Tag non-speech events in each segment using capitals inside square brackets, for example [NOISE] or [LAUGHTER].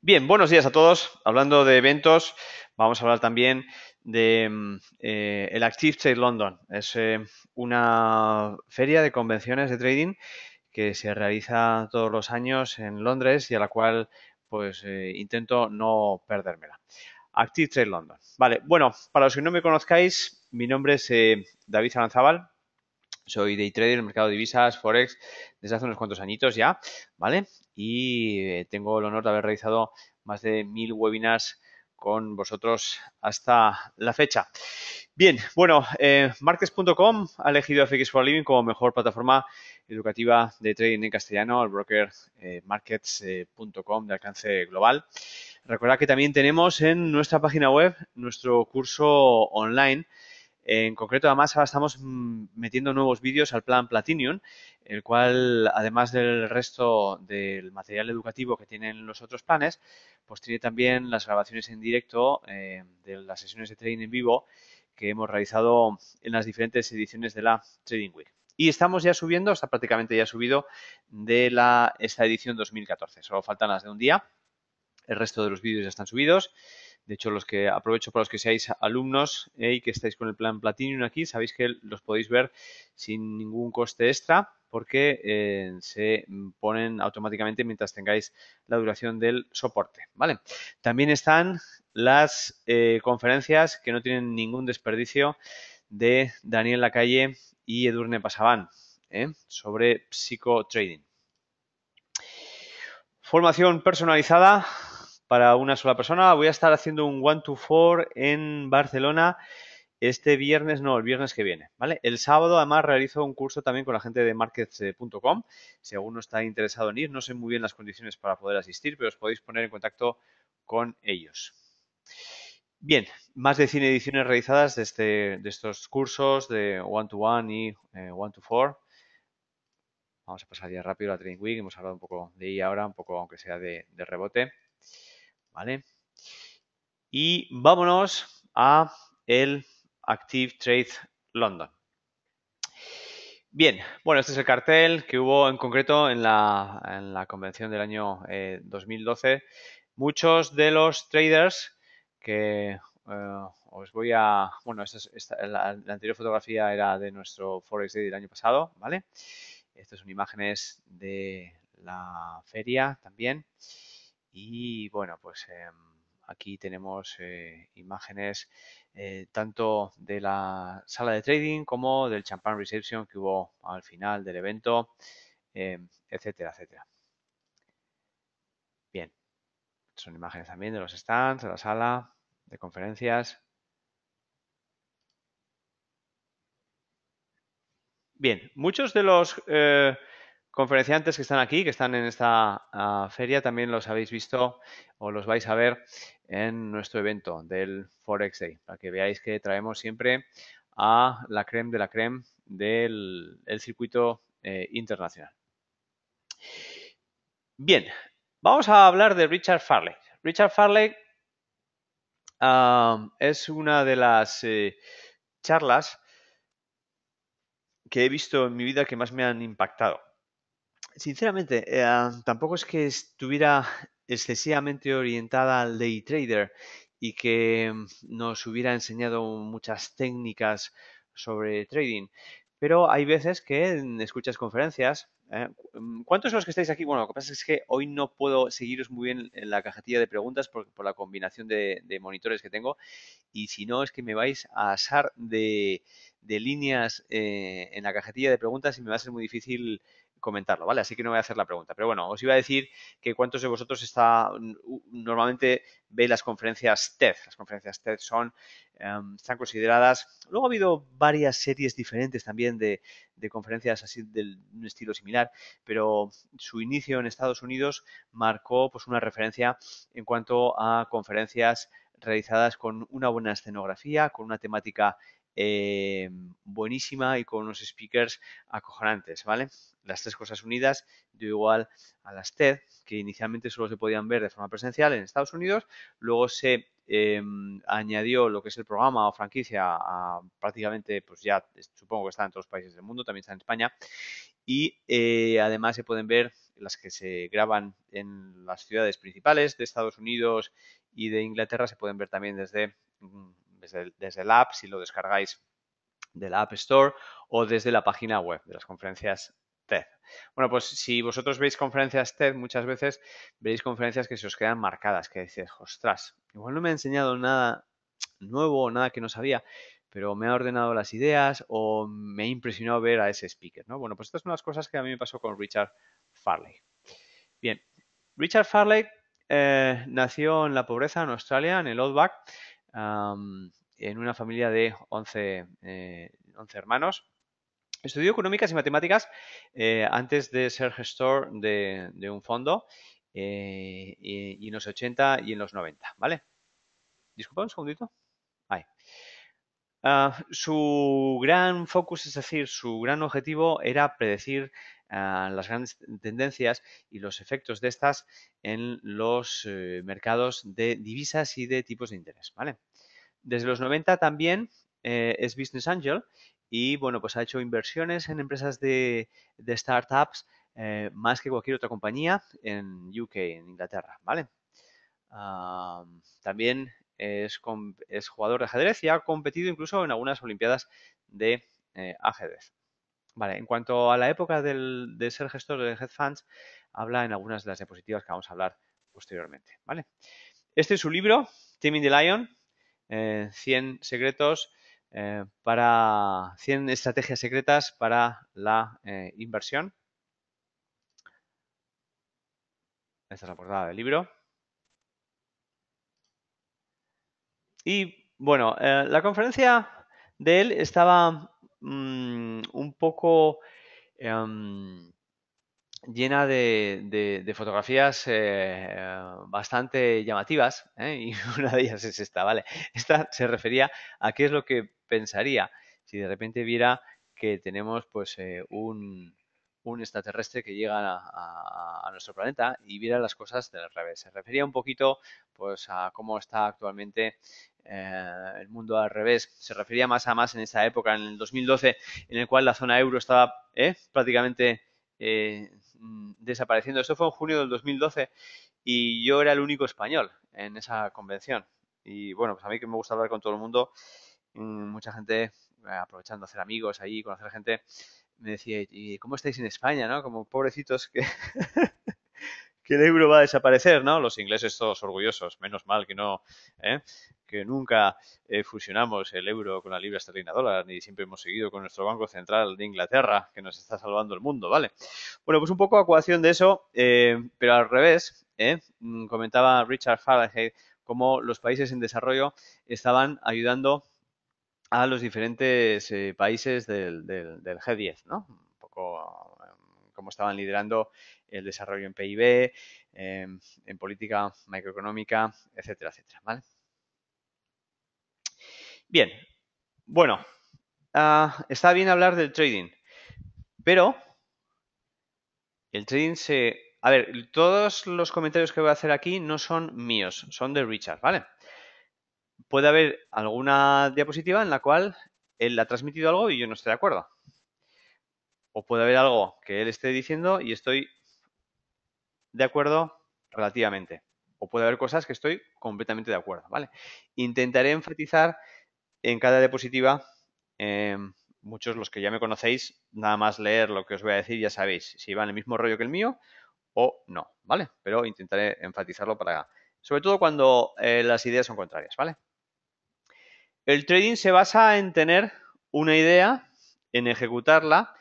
Bien, buenos días a todos. Hablando de eventos, vamos a hablar también de mm, eh, el Active Trade London. Es eh, una feria de convenciones de trading que se realiza todos los años en Londres y a la cual pues eh, intento no perdérmela. Active Trade London. Vale, bueno, para los que no me conozcáis, mi nombre es David Aranzabal. Soy day trader en el mercado de divisas, forex, desde hace unos cuantos añitos ya, ¿vale? Y eh, tengo el honor de haber realizado más de mil webinars con vosotros hasta la fecha. Bien, bueno, eh, markets.com ha elegido FX for Living como mejor plataforma educativa de trading en castellano, el broker eh, markets.com de alcance global. Recuerda que también tenemos en nuestra página web nuestro curso online en concreto, además, ahora estamos mm, metiendo nuevos vídeos al plan Platinum, el cual, además del resto del material educativo que tienen los otros planes, pues tiene también las grabaciones en directo eh, de las sesiones de trading en vivo que hemos realizado en las diferentes ediciones de la Trading Week. Y estamos ya subiendo, está prácticamente ya subido de la, esta edición 2014. Solo faltan las de un día. El resto de los vídeos ya están subidos. De hecho, los que aprovecho para los que seáis alumnos eh, y que estáis con el plan Platinum aquí, sabéis que los podéis ver sin ningún coste extra porque eh, se ponen automáticamente mientras tengáis la duración del soporte. ¿vale? También están las eh, conferencias que no tienen ningún desperdicio de Daniel Lacalle y Edurne Pasaban sobre psicotrading. Formación personalizada para una sola persona. Voy a estar haciendo un one to four en Barcelona este viernes, no, el viernes que viene, ¿vale? El sábado además realizo un curso también con la gente de markets.com. Si alguno está interesado en ir, no sé muy bien las condiciones para poder asistir, pero os podéis poner en contacto con ellos. Bien, más de 100 ediciones realizadas de, este, de estos cursos de One to One y 1 eh, One to Four. Vamos a pasar ya rápido a Training Week, hemos hablado un poco de ella ahora, un poco aunque sea de rebote. ¿vale? Y vámonos a el Active Trade London. Bien, bueno, este es el cartel que hubo en concreto en la, en la convención del año 2012. Eh, Muchos de los traders que eh, os voy a... Bueno, la, anterior fotografía era de nuestro Forex Day del año pasado, ¿vale? Estas son imágenes de la feria también. Y bueno, pues em, aquí tenemos eh, imágenes eh, tanto de la sala de trading como del champán reception que hubo al final del evento, em, etcétera, etcétera. Bien, son imágenes también de los stands, de la sala, de conferencias. Bien, muchos de los eh, conferenciantes que están aquí, que están en esta ah, feria, también los habéis visto o los vais a ver en nuestro evento del Forex Day, para que veáis que traemos siempre a la creme de la creme del circuito eh, internacional. Bien, vamos a hablar de Richard Farley. Richard Farley ah, es una de las eh, charlas que he visto en mi vida que más me han impactado sinceramente, eh, tampoco es que estuviera excesivamente orientada al day trader y que nos hubiera enseñado muchas técnicas sobre trading. Pero hay veces que escuchas conferencias. Eh, ¿Cuántos son los que estáis aquí? Bueno, lo que pasa es que hoy no puedo seguiros muy bien en la cajetilla de preguntas por, la combinación de, monitores que tengo. Y si no, es que me vais a asar de, líneas eh, en la cajetilla de preguntas y me va a ser muy difícil comentarlo, ¿vale? Así que no voy a hacer la pregunta. Pero bueno, os iba a decir que cuántos de vosotros está, normalmente veis las conferencias TED. Las conferencias TED son, em, están consideradas, luego ha habido varias series diferentes también de, de conferencias así de un estilo similar, pero su inicio en Estados Unidos marcó pues una referencia en cuanto a conferencias realizadas con una buena escenografía, con una temática eh, buenísima y con unos speakers acojonantes, ¿vale? Las tres cosas unidas dio igual a las TED, que inicialmente solo se podían ver de forma presencial en Estados Unidos, luego se eh, añadió lo que es el programa o franquicia a, prácticamente, pues ya supongo que está en todos los países del mundo, también está en España. Y eh, además se pueden ver las que se graban en las ciudades principales de Estados Unidos y de Inglaterra, se pueden ver también desde mm, desde, el app, si lo descargáis de la App Store o desde la página web de las conferencias TED. Bueno, pues si vosotros veis conferencias TED, muchas veces veis conferencias que se os quedan marcadas, que dices, ostras, igual no me ha enseñado nada nuevo, nada que no sabía, pero me ha ordenado las ideas o me ha impresionado ver a ese speaker, Bueno, pues estas son las cosas que a mí me pasó con Richard Farley. Bien, Richard Farley eh, nació en la pobreza en Australia, en el Outback, en una familia de 11, eh, hermanos. Estudió económicas y matemáticas eh, antes de ser gestor de, un fondo eh, y, en los 80 y en los 90, ¿vale? Disculpa un segundito. Ah, su gran focus, es decir, su gran objetivo era predecir las grandes tendencias y los efectos de estas en los eh, mercados de divisas y de tipos de interés. ¿vale? Desde los 90 también eh, es Business Angel y bueno, pues ha hecho inversiones en empresas de, startups eh, más que cualquier otra compañía en UK, en Inglaterra, ¿vale? Ah, también es, jugador de ajedrez y ha competido incluso en algunas Olimpiadas de ajedrez en cuanto a la época de ser gestor de hedge funds, habla en algunas de las diapositivas que vamos a hablar posteriormente. ¿vale? Este es su libro, Timmy the Lion, 100 eh, secretos eh, para 100 estrategias secretas para la eh, inversión. Esta es la portada del libro. Y bueno, la conferencia de él estaba Mm, un poco em, llena de, fotografías eh, bastante llamativas, ¿eh? y [LAUGHS] una de ellas es esta, ¿vale? Esta se refería a qué es lo que pensaría si de repente viera que tenemos pues eh, un, un extraterrestre que llega a, nuestro planeta y viera las cosas del revés. Se refería un poquito pues, a cómo está actualmente eh, el mundo al revés. Se refería más a más en esa época, en el 2012, en el cual la zona euro estaba eh, prácticamente eh, mm, desapareciendo. Esto fue en junio del 2012 y yo era el único español en esa convención. Y bueno, pues a mí que me gusta hablar con todo el mundo, mm, mucha gente aprovechando hacer amigos ahí, conocer gente, me decía, ¿y cómo estáis en España, no? Como pobrecitos que, [LAUGHS] que el euro va a desaparecer, ¿no? Los ingleses todos orgullosos, menos mal que no, ¿eh? que nunca eh, fusionamos el euro con la libra esterlina dólar, ni siempre hemos seguido con nuestro Banco Central de Inglaterra, que nos está salvando el mundo, ¿vale? Bueno, pues un poco acuación de eso, eh, pero al revés, mm, comentaba Richard Faraday cómo los países en desarrollo estaban ayudando a los diferentes eh, países del, del, G10, ¿no? Un poco em, cómo estaban liderando el desarrollo en PIB, em, en política macroeconómica, etcétera, etcétera, ¿vale? Bien, bueno, ah, está bien hablar del trading, pero el trading se... A ver, todos los comentarios que voy a hacer aquí no son míos, son de Richard, ¿vale? puede haber alguna diapositiva en la cual él ha transmitido algo y yo no estoy de acuerdo. O puede haber algo que él esté diciendo y estoy de acuerdo relativamente. O puede haber cosas que estoy completamente de acuerdo, ¿vale? Intentaré enfatizar en cada diapositiva, eh, muchos los que ya me conocéis, nada más leer lo que os voy a decir ya sabéis si va en el mismo rollo que el mío o no, ¿vale? Pero intentaré enfatizarlo para... Sobre todo cuando eh, las ideas son contrarias, ¿vale? El trading se basa en tener una idea, en ejecutarla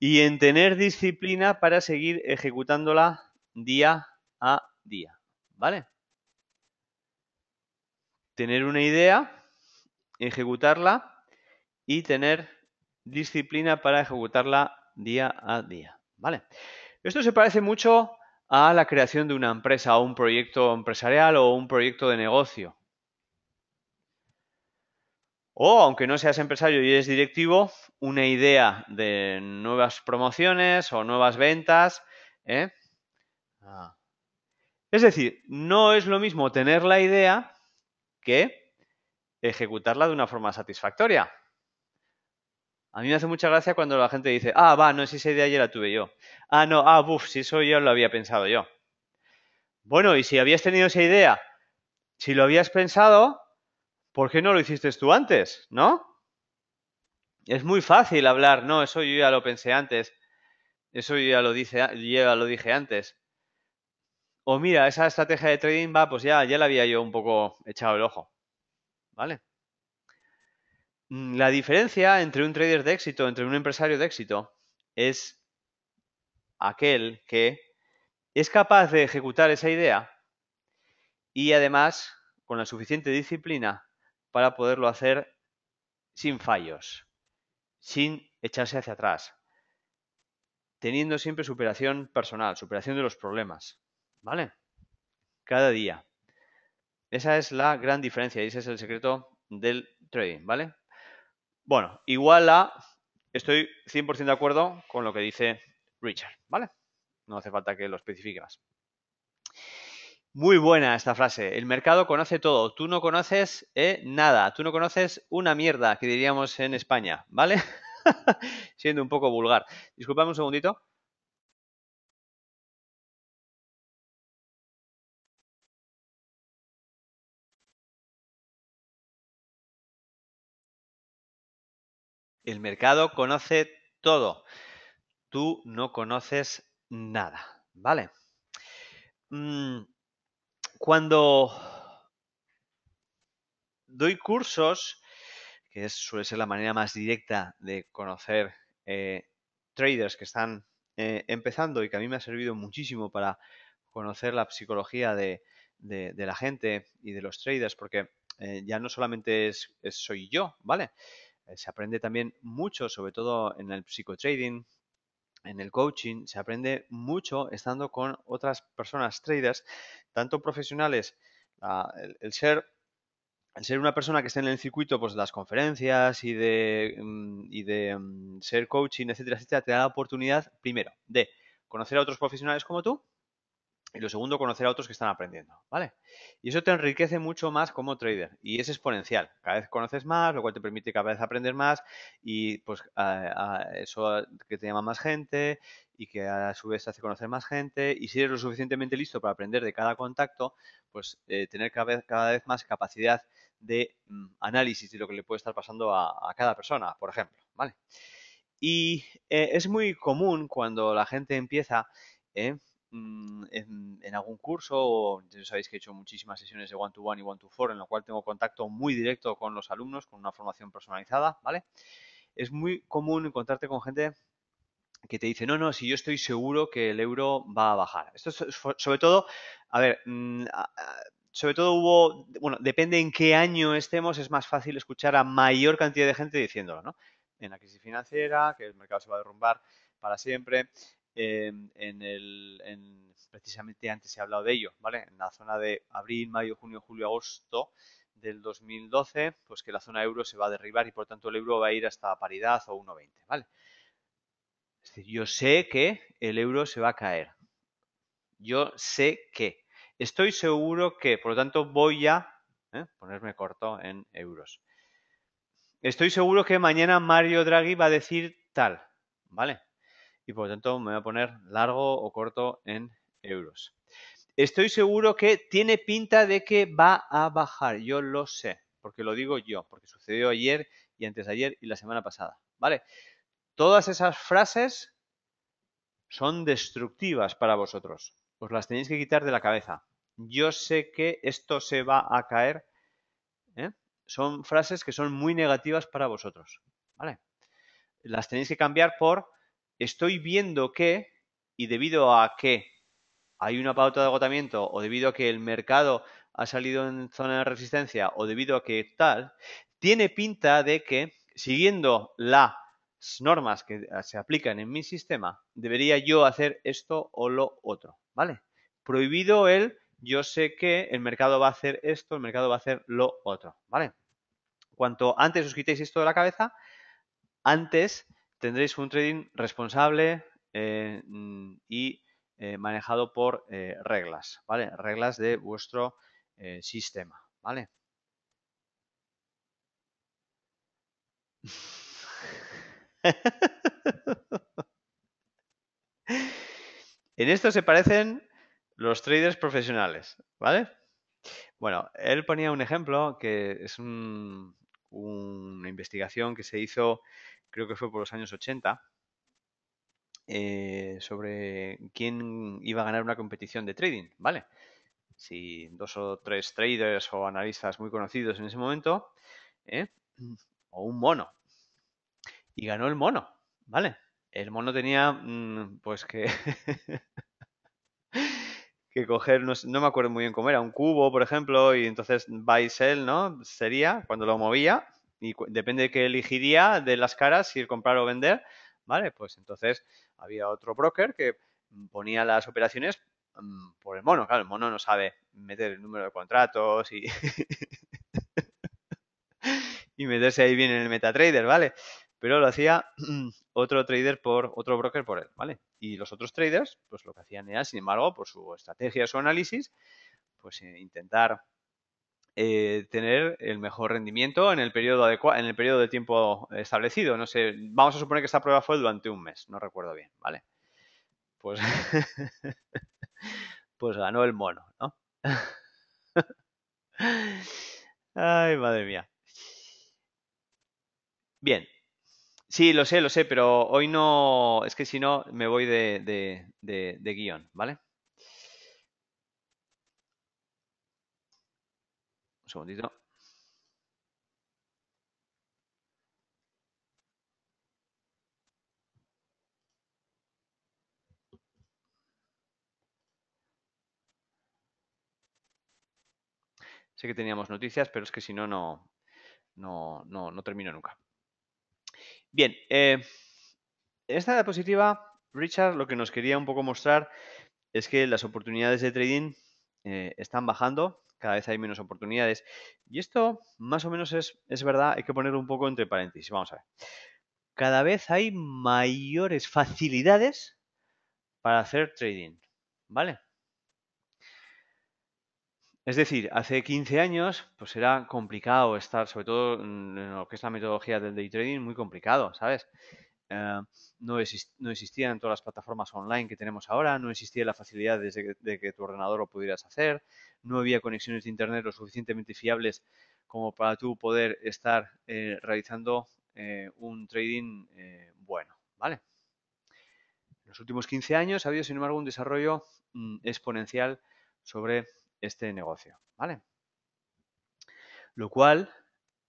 y en tener disciplina para seguir ejecutándola día a día, ¿vale? Tener una idea, ejecutarla y tener disciplina para ejecutarla día a día, ¿vale? Esto se parece mucho a la creación de una empresa o un proyecto empresarial o un proyecto de negocio, o, aunque no seas empresario y eres directivo, una idea de nuevas promociones o nuevas ventas. ¿eh? Ah. Es decir, no es lo mismo tener la idea que ejecutarla de una forma satisfactoria. A mí me hace mucha gracia cuando la gente dice, ah, va, no, si esa idea ya la tuve yo. Ah, no, ah, buf, si eso yo lo había pensado yo. Bueno, y si habías tenido esa idea, si lo habías pensado, ¿por qué no lo hiciste tú antes? ¿No? Es muy fácil hablar, no, eso yo ya lo pensé antes, eso yo ya lo, lo dije antes. O mira, esa estrategia de trading va, pues ya, ya la había yo un poco echado el ojo. ¿Vale? Mm, la diferencia entre un trader de éxito, entre un empresario de éxito, es aquel que es capaz de ejecutar esa idea y además, con la suficiente disciplina, para poderlo hacer sin fallos, sin echarse hacia atrás, teniendo siempre superación personal, superación de los problemas, ¿vale? Cada día. Esa es la gran diferencia y ese es el secreto del trading, ¿vale? Bueno, igual a, estoy 100% de acuerdo con lo que dice Richard, ¿vale? No hace falta que lo especifiques. Muy buena esta frase. El mercado conoce todo. Tú no conoces eh, nada. Tú no conoces una mierda, que diríamos en España, ¿vale? [LAUGHS] Siendo un poco vulgar. Disculpame un segundito. El mercado conoce todo. Tú no conoces nada, ¿vale? Mm, cuando doy cursos, que suele ser la manera más directa de conocer eh, traders que están eh, empezando y que a mí me ha servido muchísimo para conocer la psicología de, la gente y de los traders, porque eh, ya no solamente soy yo, ¿vale? se aprende también mucho, sobre todo en el psicotrading, en el coaching se aprende mucho estando con otras personas traders, tanto profesionales, el, ser ser una persona que esté en el circuito pues, de las conferencias y de, mm, y de mm, ser coaching, etcétera, etcétera, te da la oportunidad, primero, de conocer a otros profesionales como tú, y lo segundo, conocer a otros que están aprendiendo, ¿vale? Y eso te enriquece mucho más como trader y es exponencial. Cada vez conoces más, lo cual te permite cada vez aprender más y pues eso que te llama más gente y que a su vez hace conocer más gente. Y si eres lo suficientemente listo para aprender de cada contacto, pues eh, tener cada vez, cada vez, más capacidad de mm, análisis de lo que le puede estar pasando a, cada persona, por ejemplo, ¿vale? Y eh, es muy común cuando la gente empieza... Eh, Mm, en, algún curso, o ya sabéis que he hecho muchísimas sesiones de one-to-one y one-to-four, en lo cual tengo contacto muy directo con los alumnos, con una formación personalizada, ¿vale? Es muy común encontrarte con gente que te dice, no, no, si yo estoy seguro que el euro va a bajar. Esto sobre todo, a ver, mm, sobre todo hubo, bueno, depende en qué año estemos, es más fácil escuchar a mayor cantidad de gente diciéndolo, ¿no? En la crisis financiera, que el mercado se va a derrumbar para siempre, en el, precisamente antes he hablado de ello, ¿vale? En la zona de abril, mayo, junio, julio, agosto del 2012, pues que la zona euro se va a derribar y por tanto el euro va a ir hasta paridad o 1,20, ¿vale? Es decir, yo sé que el euro se va a caer. Yo sé que. Estoy seguro que, por lo tanto, voy a ¿eh? ponerme corto en euros. Estoy seguro que mañana Mario Draghi va a decir tal, ¿vale? y por lo tanto me voy a poner largo o corto en euros. Estoy seguro que tiene pinta de que va a bajar, yo lo sé, porque lo digo yo, porque sucedió ayer y antes de ayer y la semana pasada, ¿vale? Todas esas frases son destructivas para vosotros, os las tenéis que quitar de la cabeza. Yo sé que esto se va a caer, ¿eh? son frases que son muy negativas para vosotros, ¿vale? Las tenéis que cambiar por estoy viendo que y debido a que hay una pauta de agotamiento o debido a que el mercado ha salido en zona de resistencia o debido a que tal, tiene pinta de que siguiendo las normas que ah, se aplican en mi sistema, debería yo hacer esto o lo otro, ¿vale? Prohibido el yo sé que el mercado va a hacer esto, el mercado va a hacer lo otro, ¿vale? Cuanto antes os quitéis esto de la cabeza, antes tendréis un trading responsable eh, mm, y eh, manejado por eh, reglas, ¿vale? Reglas de vuestro sistema, ¿vale? [LAUGHS] en esto se parecen los traders profesionales, ¿vale? Bueno, él ponía un ejemplo que es una investigación que se hizo creo que fue por los años 80, eh, sobre quién iba a ganar una competición de trading, ¿vale? Si dos o tres traders o analistas muy conocidos en ese momento, ¿eh? o un mono. Y ganó el mono, ¿vale? El mono tenía, mm, pues que... [LAUGHS] que coger, no, me acuerdo muy bien cómo era, un cubo, por ejemplo, y entonces buy sell, ¿no? Sería cuando lo movía, depende de qué elegiría de las caras, si comprar o vender, ¿vale? Pues entonces había otro broker que ponía las operaciones mm, por el mono, claro, el mono no sabe meter el número de contratos y, [LAUGHS] y meterse ahí bien en el MetaTrader, ¿vale? Pero lo hacía [CLEARS THROAT] otro trader por otro broker por él, ¿vale? Y los otros traders, pues lo que hacían era, sin embargo, por su estrategia, su análisis, pues eh, intentar eh, tener el mejor rendimiento en el periodo adecuado, en el periodo de tiempo establecido. No sé, vamos a suponer que esta prueba fue durante un mes, no recuerdo bien, ¿vale? Pues, [LAUGHS] pues ganó el mono, ¿no? [LAUGHS] Ay, madre mía. Bien. Sí, lo sé, lo sé, pero hoy no. Es que si no, me voy de guión, ¿vale? segundito. Sé que teníamos noticias, pero es que si no, no, no, no, termino nunca. Bien, eh, esta diapositiva, Richard, lo que nos quería un poco mostrar es que las oportunidades de trading eh, están bajando cada vez hay menos oportunidades. Y esto más o menos es, verdad, hay que ponerlo un poco entre paréntesis. Vamos a ver. Cada vez hay mayores facilidades para hacer trading, ¿vale? Es decir, hace 15 años pues era complicado estar, sobre todo en lo que es la metodología del day trading, muy complicado, ¿sabes? Ah, no, existían todas las plataformas online que tenemos ahora, no existía la facilidad de que, tu ordenador lo pudieras hacer, no había conexiones de Internet lo suficientemente fiables como para tú poder estar eh, realizando eh, un trading eh, bueno, ¿vale? En los últimos 15 años ha habido, sin embargo, un desarrollo mm, exponencial sobre este negocio, ¿vale? Lo cual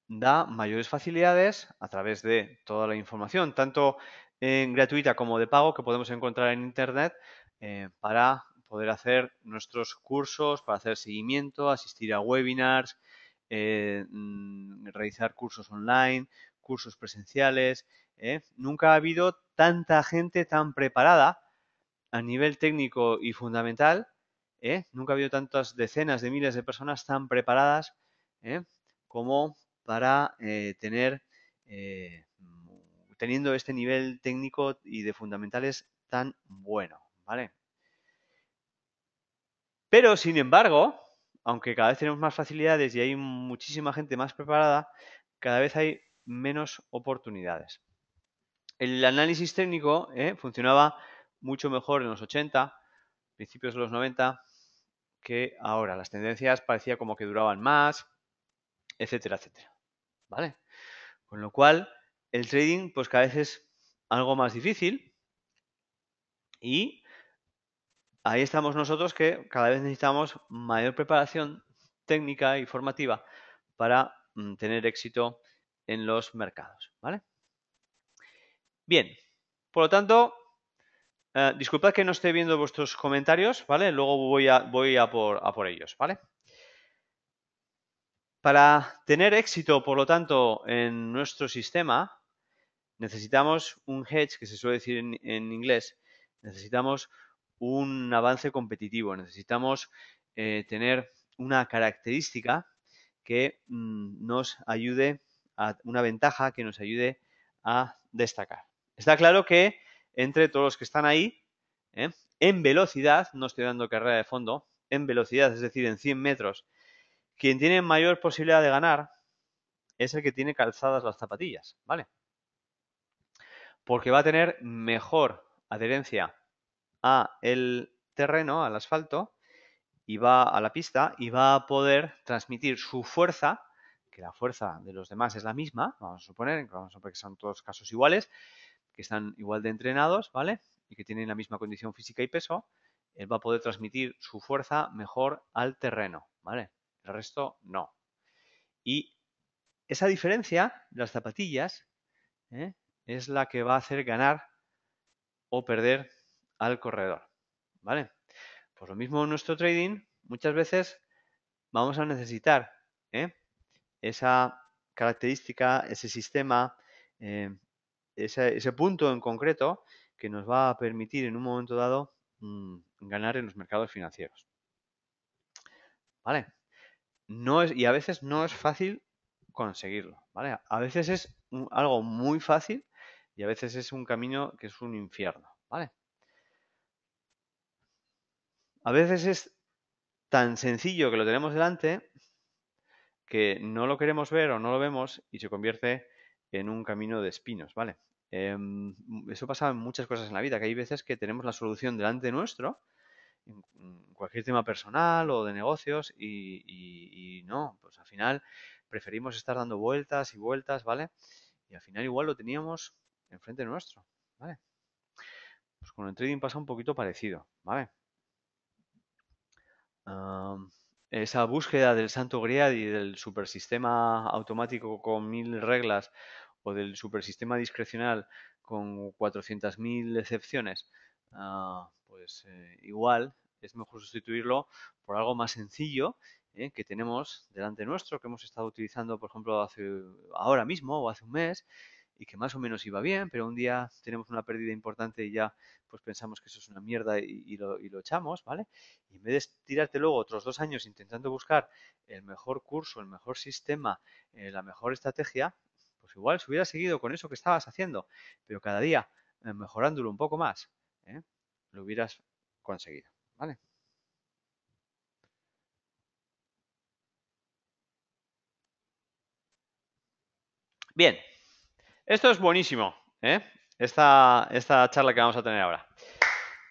da mayores facilidades a través de toda la información, tanto en eh, gratuita como de pago, que podemos encontrar en Internet eh, para poder hacer nuestros cursos, para hacer seguimiento, asistir a webinars, eh, mm, realizar cursos online, cursos presenciales. Nunca ha habido tanta gente tan preparada a nivel técnico y fundamental. Nunca ha habido tantas decenas de miles de personas tan preparadas como para eh, tener, eh, mm, teniendo este nivel técnico y de fundamentales tan bueno, ¿vale? Pero, sin embargo, aunque cada vez tenemos más facilidades y hay muchísima gente más preparada, cada vez hay menos oportunidades. El análisis técnico eh, funcionaba mucho mejor en los 80, principios de los 90, que ahora. Las tendencias parecía como que duraban más, etcétera, etcétera. ¿vale? Con lo cual, el trading pues cada vez es algo más difícil y ahí estamos nosotros que cada vez necesitamos mayor preparación técnica y formativa para mm, tener éxito en los mercados, ¿vale? Bien, por lo tanto, eh, disculpad que no esté viendo vuestros comentarios, ¿vale? Luego voy a, voy a por, a por ellos, ¿vale? Para tener éxito, por lo tanto, en nuestro sistema, necesitamos un hedge, que se suele decir en, inglés, necesitamos un avance competitivo, necesitamos eh, tener una característica que mm, nos ayude a una ventaja que nos ayude a destacar. Está claro que entre todos los que están ahí, ¿eh? en velocidad, no estoy dando carrera de fondo, en velocidad, es decir, en 100 metros, quien tiene mayor posibilidad de ganar es el que tiene calzadas las zapatillas, ¿vale? Porque va a tener mejor adherencia a el terreno, al asfalto, y va a la pista y va a poder transmitir su fuerza, que la fuerza de los demás es la misma, vamos a suponer, vamos a suponer que son todos casos iguales, que están igual de entrenados, ¿vale? Y que tienen la misma condición física y peso, él va a poder transmitir su fuerza mejor al terreno, ¿vale? el resto no. Y esa diferencia, las zapatillas, ¿eh? es la que va a hacer ganar o perder al corredor. ¿Vale? Pues lo mismo en nuestro trading, muchas veces vamos a necesitar ¿eh? esa característica, ese sistema, eh, ese, punto en concreto que nos va a permitir en un momento dado mm, ganar en los mercados financieros. ¿Vale? No es, y a veces no es fácil conseguirlo, ¿vale? A veces es algo muy fácil y a veces es un camino que es un infierno, ¿vale? A veces es tan sencillo que lo tenemos delante que no lo queremos ver o no lo vemos y se convierte en un camino de espinos, ¿vale? Em, eso pasa en muchas cosas en la vida, que hay veces que tenemos la solución delante nuestro en cualquier tema personal o de negocios y, no, pues al final preferimos estar dando vueltas y vueltas, ¿vale? Y al final igual lo teníamos enfrente nuestro, ¿vale? Pues con el trading pasa un poquito parecido, ¿vale? esa búsqueda del santo grial y del supersistema automático con mil reglas o del supersistema discrecional con 400.000 excepciones, ah, pues eh, igual es mejor sustituirlo por algo más sencillo eh, que tenemos delante nuestro, que hemos estado utilizando, por ejemplo, hace, ahora mismo o hace un mes y que más o menos iba bien, pero un día tenemos una pérdida importante y ya pues pensamos que eso es una mierda y, lo, echamos, ¿vale? Y en vez de tirarte luego otros dos años intentando buscar el mejor curso, el mejor sistema, eh, la mejor estrategia, pues igual si hubiera seguido con eso que estabas haciendo, pero cada día mejorándolo un poco más. ¿eh? lo hubieras conseguido, ¿vale? Bien, esto es buenísimo, ¿eh? esta, esta charla que vamos a tener ahora.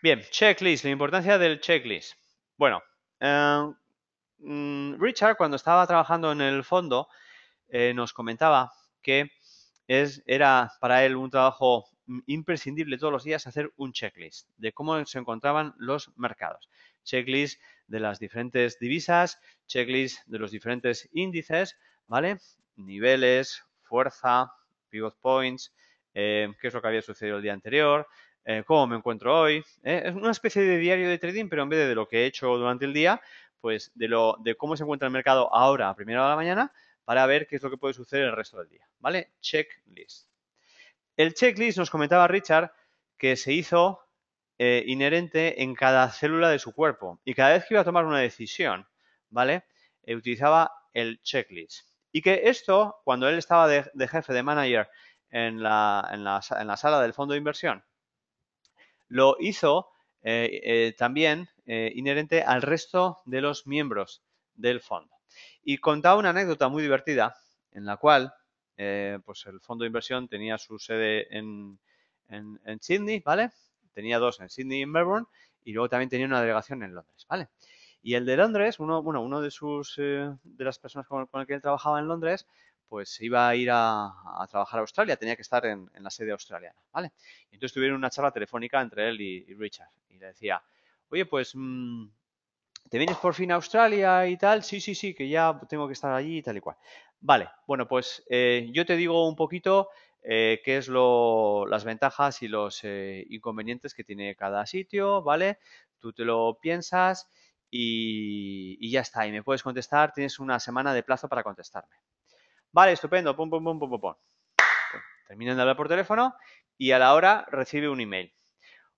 Bien, checklist, la importancia del checklist. Bueno, eh, mm, Richard cuando estaba trabajando en el fondo eh, nos comentaba que es, era para él un trabajo imprescindible todos los días hacer un checklist de cómo se encontraban los mercados. Checklist de las diferentes divisas, checklist de los diferentes índices, ¿vale? Niveles, fuerza, pivot points, eh, qué es lo que había sucedido el día anterior, eh, cómo me encuentro hoy. Eh, es una especie de diario de trading, pero en vez de, lo que he hecho durante el día, pues de, lo, de cómo se encuentra el mercado ahora a primera hora de la mañana para ver qué es lo que puede suceder el resto del día, ¿vale? Checklist. El checklist nos comentaba Richard que se hizo eh, inherente en cada célula de su cuerpo y cada vez que iba a tomar una decisión, ¿vale? Eh, utilizaba el checklist. Y que esto, cuando él estaba de, jefe de manager en la, sala del fondo de inversión, lo hizo eh, también inherente al resto de los miembros del fondo. Y contaba una anécdota muy divertida en la cual eh, pues el fondo de inversión tenía su sede en, en, Sydney, ¿vale? Tenía dos en Sydney y en Melbourne y luego también tenía una delegación en Londres, ¿vale? Y el de Londres, uno, bueno, uno de sus, eh, de las personas con, con, el que él trabajaba en Londres, pues iba a ir a, trabajar a Australia, tenía que estar en, la sede australiana, ¿vale? Entonces tuvieron una charla telefónica entre él y, Richard y le decía, oye, pues... Mm, ¿te vienes por fin a Australia y tal? Sí, sí, sí, que ya tengo que estar allí y tal y cual. Vale, bueno, pues eh, yo te digo un poquito eh, qué es lo, las ventajas y los eh, inconvenientes que tiene cada sitio, ¿vale? Tú te lo piensas y, ya está. Y me puedes contestar, tienes una semana de plazo para contestarme. Vale, estupendo, pum, pum, pum, pum, pum, pum. Terminan de hablar por teléfono y a la hora recibe un email.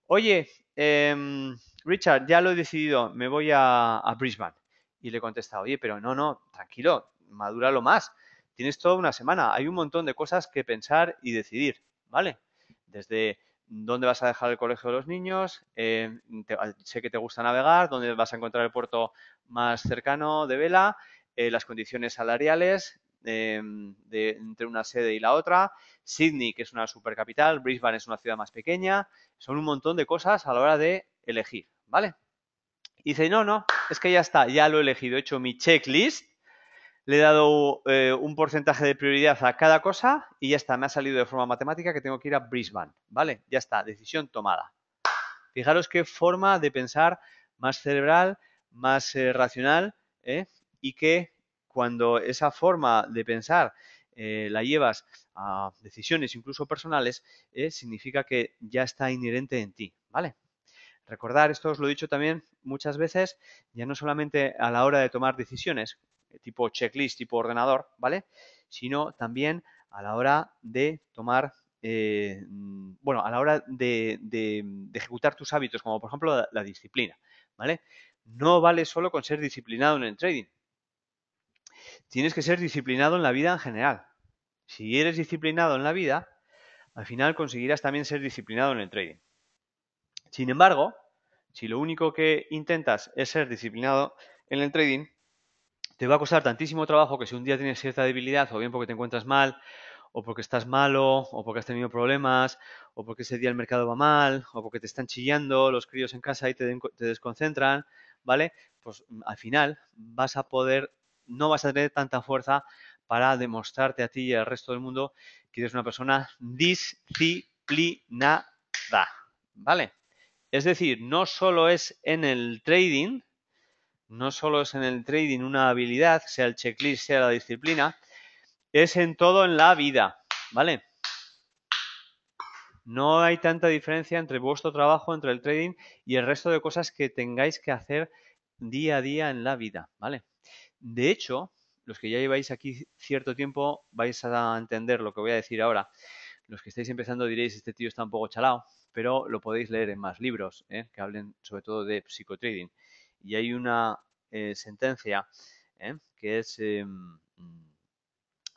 Oye, em, Richard, ya lo he decidido, me voy a, a Brisbane. Y le he contestado, oye, pero no, no, tranquilo, madura lo más. Tienes toda una semana, hay un montón de cosas que pensar y decidir, ¿vale? Desde dónde vas a dejar el colegio de los niños, eh, ah, sé que te gusta navegar, dónde vas a encontrar el puerto más cercano de vela, eh, las condiciones salariales eh, entre una sede y la otra, Sydney, que es una supercapital, Brisbane es una ciudad más pequeña, son un montón de cosas a la hora de elegir, ¿vale? Y dice, no, no, es que ya está, ya lo he elegido, he hecho mi checklist, le he dado eh, un porcentaje de prioridad a cada cosa y ya está, me ha salido de forma matemática que tengo que ir a Brisbane, ¿vale? Ya está, decisión tomada. Fijaros qué forma de pensar más cerebral, más eh, racional ¿eh? y que cuando esa forma de pensar la llevas a decisiones incluso personales, significa que ya está inherente en ti, ¿vale? Recordar, esto os lo he dicho también muchas veces, ya no solamente a la hora de tomar decisiones, eh, tipo checklist, tipo ordenador, ¿vale? Sino también a la hora de tomar, eh, mm, bueno, a la hora de, de, ejecutar tus hábitos, como por ejemplo la, disciplina, ¿vale? No vale solo con ser disciplinado en el trading. Tienes que ser disciplinado en la vida en general. Si eres disciplinado en la vida, al final conseguirás también ser disciplinado en el trading. Sin embargo, si lo único que intentas es ser disciplinado en el trading, te va a costar tantísimo trabajo que si un día tienes cierta debilidad, o bien porque te encuentras mal, o porque estás malo, o porque has tenido problemas, o porque ese día el mercado va mal, o porque te están chillando los críos en casa y te, desconcentran, ¿vale? Pues mm, al final vas a poder, no vas a tener tanta fuerza para demostrarte a ti y al resto del mundo que eres una persona disciplinada, ¿vale? Es decir, no solo es en el trading, no solo es en el trading una habilidad, sea el checklist, sea la disciplina, es en todo en la vida, ¿vale? No hay tanta diferencia entre vuestro trabajo, entre el trading y el resto de cosas que tengáis que hacer día a día en la vida, ¿vale? De hecho, los que ya lleváis aquí cierto tiempo vais a entender lo que voy a decir ahora. Los que estáis empezando diréis, este tío está un poco chalado, pero lo podéis leer en más libros ¿eh? que hablen sobre todo de psicotrading y hay una eh, sentencia ¿eh? que es em, mm,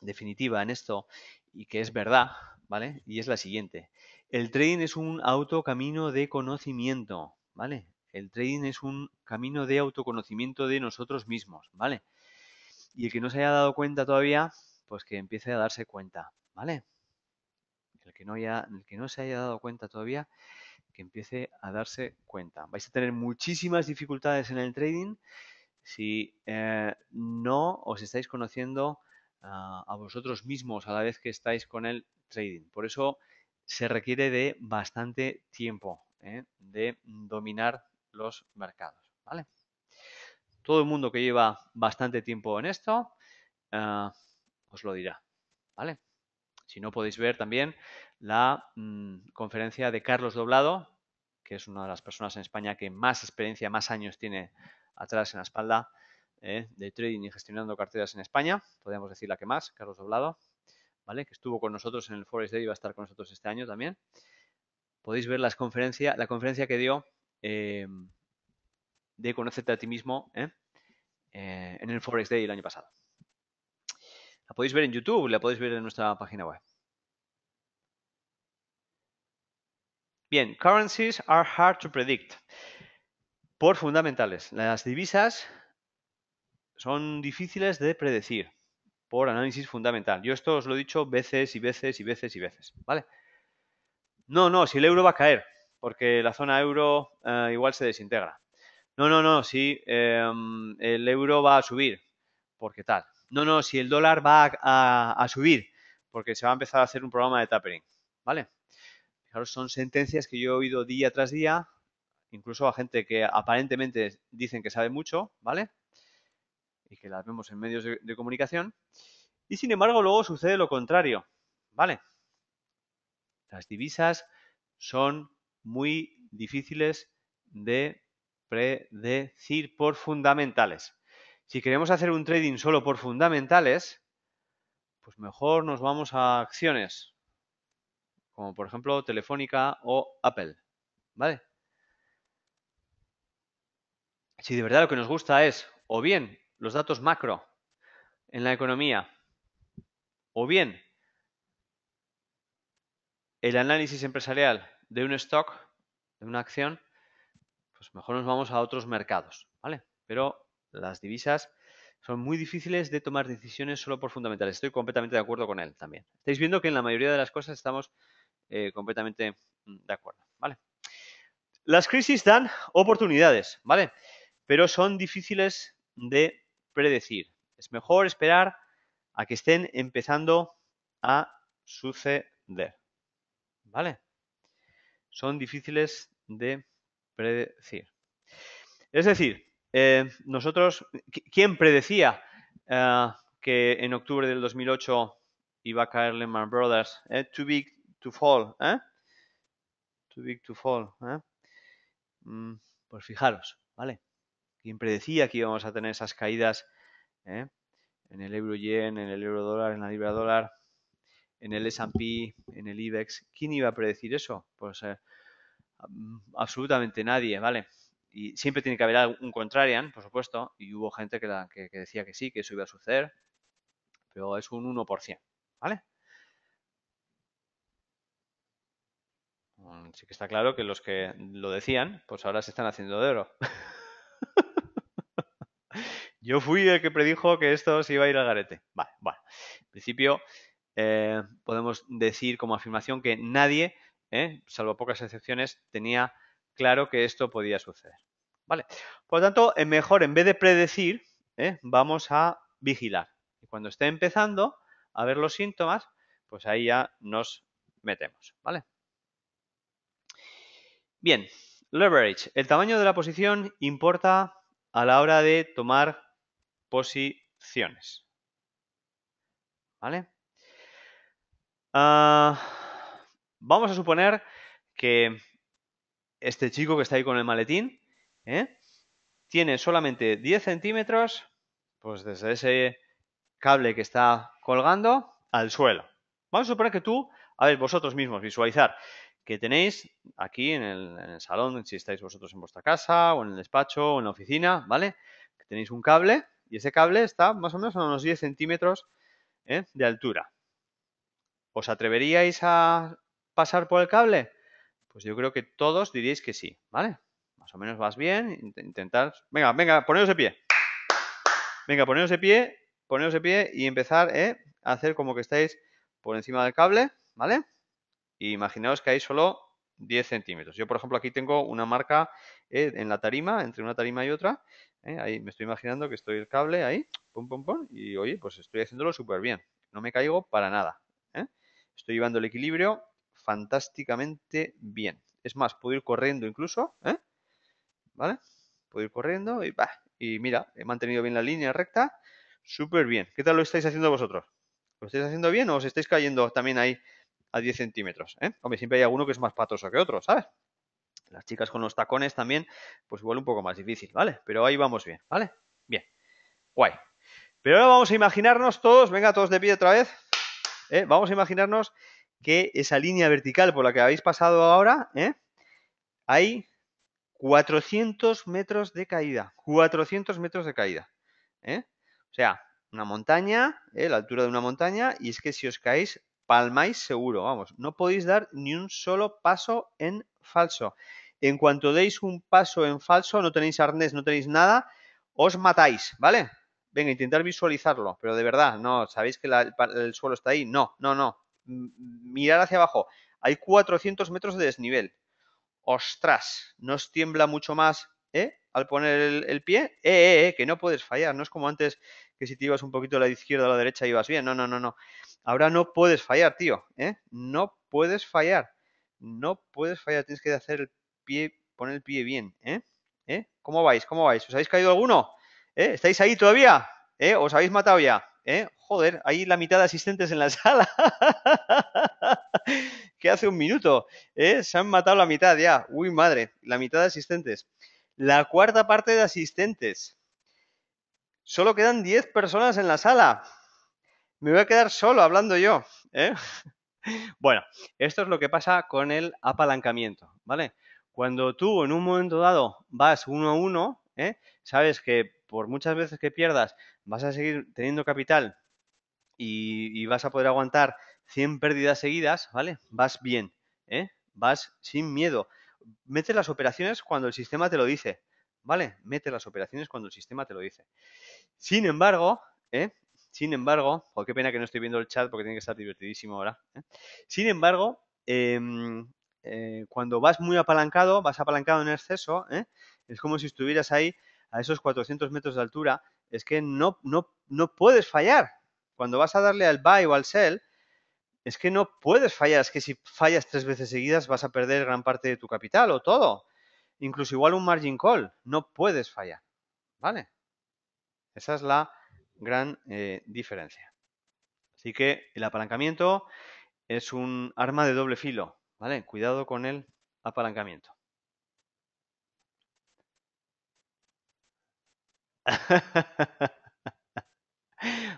definitiva en esto y que es verdad, ¿vale? Y es la siguiente. El trading es un autocamino de conocimiento, ¿vale? El trading es un camino de autoconocimiento de nosotros mismos, ¿vale? Y el que no se haya dado cuenta todavía, pues que empiece a darse cuenta, ¿vale? El que no, el que no se haya dado cuenta todavía, empiece a darse cuenta. Vais a tener muchísimas dificultades en el trading si eh, no os estáis conociendo ah, a vosotros mismos a la vez que estáis con el trading. Por eso se requiere de bastante tiempo eh, de dominar los mercados. ¿vale? Todo el mundo que lleva bastante tiempo en esto ah, os lo dirá. ¿vale? Si no podéis ver también la mm, conferencia de Carlos Doblado, que es una de las personas en España que más experiencia, más años tiene atrás en la espalda eh, de trading y gestionando carteras en España, podríamos decir la que más, Carlos Doblado, ¿vale? que estuvo con nosotros en el Forex Day y va a estar con nosotros este año también. Podéis ver las conferencia, la conferencia que dio eh, de Conocerte a ti mismo eh, en el Forex Day el año pasado. La podéis ver en YouTube, la podéis ver en nuestra página web. Bien, currencies are hard to predict. Por fundamentales, las divisas son difíciles de predecir por análisis fundamental. Yo esto os lo he dicho veces y veces y veces y veces, ¿vale? No, no, si el euro va a caer, porque la zona euro eh, igual se desintegra. No, no, no, si em, el euro va a subir, porque tal. No, no, si el dólar va a, a subir, porque se va a empezar a hacer un programa de tapering, ¿vale? Fijaros, son sentencias que yo he oído día tras día, incluso a gente que aparentemente dicen que sabe mucho, ¿vale? Y que las vemos en medios de comunicación. Y sin embargo, luego sucede lo contrario, ¿vale? Las divisas son muy difíciles de predecir por fundamentales. Si queremos hacer un trading solo por fundamentales, pues mejor nos vamos a acciones, como por ejemplo Telefónica o Apple. ¿Vale? Si de verdad lo que nos gusta es o bien los datos macro en la economía, o bien el análisis empresarial de un stock, de una acción, pues mejor nos vamos a otros mercados, ¿vale? Pero las divisas son muy difíciles de tomar decisiones solo por fundamentales. Estoy completamente de acuerdo con él también. Estáis viendo que en la mayoría de las cosas estamos eh, completamente mm, de acuerdo, ¿vale? Las crisis dan oportunidades, ¿vale? Pero son difíciles de predecir. Es mejor esperar a que estén empezando a suceder, ¿vale? Son difíciles de predecir. Es decir, eh, nosotros, ¿quién predecía eh, que en octubre del 2008 iba a caer Lehman Brothers? big to fall, ¿eh? Too big to fall, ¿eh? Mm, pues fijaros, ¿vale? ¿Quién predecía que íbamos a tener esas caídas ¿eh? en el euro yen, en el euro dólar, en la libra dólar, en el S&P, en el IBEX? ¿Quién iba a predecir eso? Pues eh, mm, absolutamente nadie, ¿vale? Y siempre tiene que haber un contrarian, por supuesto, y hubo gente que, que decía que sí, que eso iba a suceder, pero es un 1%, ¿vale? Mm, sí que está claro que los que lo decían, pues ahora se están haciendo de oro. [LAUGHS] Yo fui el que predijo que esto se iba a ir al garete. Vale, vale. En principio, eh, podemos decir como afirmación que nadie, eh, salvo pocas excepciones, tenía claro que esto podía suceder. Vale. Por lo tanto, eh, mejor, en vez de predecir, vamos a vigilar. Y cuando esté empezando a ver los síntomas, pues ahí ya nos metemos. ¿Vale? Bien, leverage. El tamaño de la posición importa a la hora de tomar posiciones. ¿Vale? Ah, vamos a suponer que este chico que está ahí con el maletín ¿eh? tiene solamente 10 centímetros, pues desde ese cable que está colgando al suelo. Vamos a suponer que tú, a ver, vosotros mismos, visualizar que tenéis aquí en el, salón, si estáis vosotros en vuestra casa o en el despacho o en la oficina, ¿vale? Que tenéis un cable y ese cable está más o menos a unos 10 centímetros ¿eh? de altura. ¿Os atreveríais a pasar por el cable? Pues yo creo que todos diríais que sí, ¿vale? Más o menos vas bien, intentar... Venga, venga, poneros de pie. Venga, poneros de pie, poneros de pie y empezar ¿eh? a hacer como que estáis por encima del cable, ¿vale? Y imaginaos que hay solo 10 centímetros. Yo, por ejemplo, aquí tengo una marca eh, en la tarima, entre una tarima y otra. Eh, ahí me estoy imaginando que estoy el cable ahí, pum, pum, pum, y oye, pues estoy haciéndolo súper bien. No me caigo para nada. ¿eh? Estoy llevando el equilibrio fantásticamente bien. Es más, puedo ir corriendo incluso, ¿vale? Puedo ir corriendo y, y mira, he mantenido bien la línea recta, súper bien. ¿Qué tal lo estáis haciendo vosotros? ¿Lo estáis haciendo bien o os estáis cayendo también ahí a 10 centímetros. ¿eh? Hombre, siempre hay alguno que es más patoso que otro, ¿sabes? Las chicas con los tacones también, pues igual un poco más difícil, ¿vale? Pero ahí vamos bien, ¿vale? Bien. Guay. Pero ahora vamos a imaginarnos todos, venga, todos de pie otra vez. ¿eh? Vamos a imaginarnos que esa línea vertical por la que habéis pasado ahora, ¿eh? hay 400 metros de caída. 400 metros de caída. ¿eh? O sea, una montaña, ¿eh? la altura de una montaña, y es que si os caéis, palmáis seguro, vamos, no podéis dar ni un solo paso en falso. En cuanto deis un paso en falso, no tenéis arnés, no tenéis nada, os matáis, ¿vale? Venga, intentar visualizarlo, pero de verdad, no, ¿sabéis que el, suelo está ahí? No, no, no. Mirar hacia abajo, hay 400 metros de desnivel. Ostras, ¿No os tiembla mucho más, ¿eh? Al poner el, pie, eh, eh, eh, que no puedes fallar, no es como antes que si te ibas un poquito a la izquierda o a la derecha ibas bien. No, no, no, no. Ahora no puedes fallar, tío. ¿eh? No puedes fallar. No puedes fallar. Tienes que hacer el pie, poner el pie bien. ¿eh? ¿eh? ¿Cómo vais? ¿Cómo vais? ¿Os habéis caído alguno? ¿Eh? ¿Estáis ahí todavía? ¿Eh? ¿Os habéis matado ya? ¿Eh? Joder, hay la mitad de asistentes en la [LAUGHS] sala. que hace un minuto. Se han matado la mitad ya. Uy, madre, la mitad de asistentes. La cuarta parte de asistentes. Solo quedan 10 personas en la sala. Me voy a quedar solo hablando yo. ¿eh? [LAUGHS] Bueno, esto es lo que pasa con el apalancamiento, ¿vale? Cuando tú en un momento dado vas uno a uno, ¿eh? sabes que por muchas veces que pierdas vas a seguir teniendo capital y, vas a poder aguantar 100 pérdidas seguidas, ¿vale? Vas bien, ¿eh? vas sin miedo. Mete las operaciones cuando el sistema te lo dice. ¿vale? Mete las operaciones cuando el sistema te lo dice. Sin embargo, ¿eh? Sin embargo, oh, qué pena que no estoy viendo el chat porque tiene que estar divertidísimo ahora. ¿eh? Sin embargo, em, eh, cuando vas muy apalancado, vas apalancado en exceso, es como si estuvieras ahí a esos 400 metros de altura, es que no, no, no puedes fallar. Cuando vas a darle al buy o al sell, es que no puedes fallar, es que si fallas tres veces seguidas vas a perder gran parte de tu capital o todo incluso igual un margin call, no puedes fallar, ¿vale? Esa es la gran eh, diferencia. Así que el apalancamiento es un arma de doble filo, ¿vale? Cuidado con el apalancamiento. [LAUGHS]